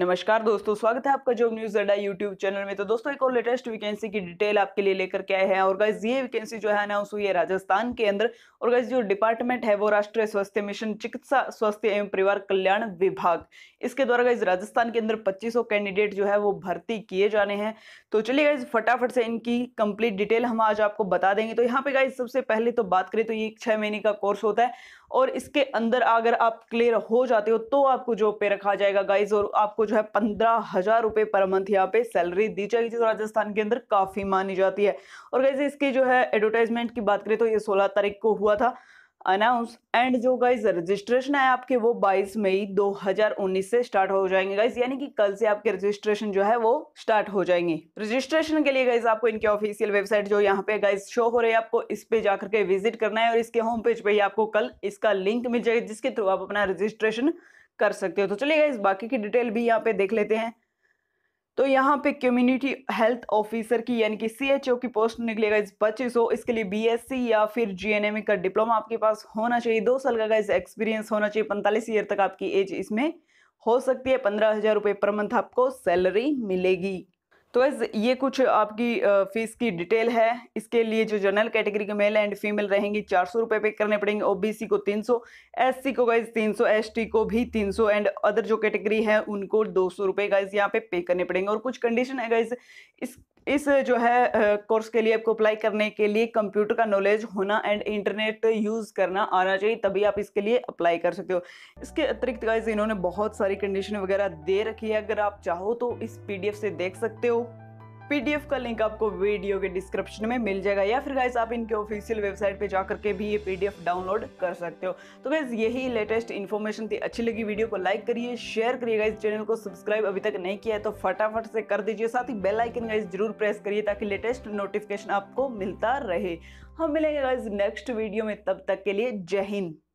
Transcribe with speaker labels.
Speaker 1: नमस्कार दोस्तों स्वागत है आपका जॉब न्यूज अड्डा यूट्यूब चैनल में तो दोस्तों एक और लेटेस्ट वैकेंसी की डिटेल आपके लिए लेकर के आए हैं और गाइज ये वैकेंसी जो है अनाउंस हुई है राजस्थान के अंदर और गाइज जो डिपार्टमेंट है वो राष्ट्रीय स्वास्थ्य मिशन चिकित्सा स्वास्थ्य एवं परिवार कल्याण विभाग इसके द्वारा गाइज राजस्थान के अंदर पच्चीस कैंडिडेट जो है वो भर्ती किए जाने हैं तो चलिए गाइज फटाफट से इनकी कंप्लीट डिटेल हम आज आपको बता देंगे तो यहाँ पे गाइज सबसे पहले तो बात करें तो ये छह महीने का कोर्स होता है और इसके अंदर अगर आप क्लियर हो जाते हो तो आपको जॉब पे रखा जाएगा गाइज और आपको जो है पंद्रह हज़ार रुपए पर मंथ यहाँ पे सैलरी दी जाएगी जो राजस्थान के अंदर काफ़ी मानी जाती है और गाइज इसकी जो है एडवर्टाइजमेंट की बात करें तो ये सोलह तारीख को हुआ था अनाउंस एंड जो गाइज रजिस्ट्रेशन है आपके वो 22 मई 2019 से स्टार्ट हो जाएंगे गाइज यानी कि कल से आपके रजिस्ट्रेशन जो है वो स्टार्ट हो जाएंगे रजिस्ट्रेशन के लिए गाइज आपको इनके ऑफिशियल वेबसाइट जो यहाँ पे गाइज शो हो रही है आपको इस पे जाकर के विजिट करना है और इसके होम पेज पे ही आपको कल इसका लिंक मिल जाएगा जिसके थ्रू आप अपना रजिस्ट्रेशन कर सकते हो तो चलिए इस बाकी की डिटेल भी यहाँ पे देख लेते हैं तो यहाँ पे कम्युनिटी हेल्थ ऑफिसर की यानी कि सीएचओ की पोस्ट निकलेगा इस पच्चीस सौ इसके लिए बीएससी या फिर जीएनएमए का डिप्लोमा आपके पास होना चाहिए दो साल का इस एक्सपीरियंस होना चाहिए पैंतालीस ईयर तक आपकी एज इसमें हो सकती है पंद्रह हज़ार रुपये पर मंथ आपको सैलरी मिलेगी तो एज ये कुछ आपकी फ़ीस की डिटेल है इसके लिए जो जनरल कैटेगरी के मेल एंड फीमेल रहेंगी चार सौ रुपये पे करने पड़ेंगे ओबीसी को तीन सौ सी को गाइज तीन सौ टी को भी तीन सौ एंड अदर जो कैटेगरी है उनको दो सौ रुपये गाइज यहाँ पे पे करने पड़ेंगे और कुछ कंडीशन है गाइज इस इस जो है कोर्स के लिए आपको अप्लाई करने के लिए कंप्यूटर का नॉलेज होना एंड इंटरनेट यूज़ करना आना चाहिए तभी आप इसके लिए अप्लाई कर सकते हो इसके अतिरिक्त गाइज इन्होंने बहुत सारी कंडीशन वगैरह दे रखी है अगर आप चाहो तो इस पीडीएफ से देख सकते हो पीडीएफ का लिंक आपको वीडियो के डिस्क्रिप्शन में मिल जाएगा या फिर गाइज आप इनके ऑफिशियल वेबसाइट पे जाकर के भी ये पीडीएफ डाउनलोड कर सकते हो तो गाइज यही लेटेस्ट इन्फॉर्मेशन थी अच्छी लगी वीडियो को लाइक करिए शेयर करिए गाइज चैनल को सब्सक्राइब अभी तक नहीं किया है तो फटाफट से कर दीजिए साथ ही बेल आइकन गाइज जरूर प्रेस करिए ताकि लेटेस्ट नोटिफिकेशन आपको मिलता रहे हम मिलेंगे गाइज नेक्स्ट वीडियो में तब तक के लिए जय हिंद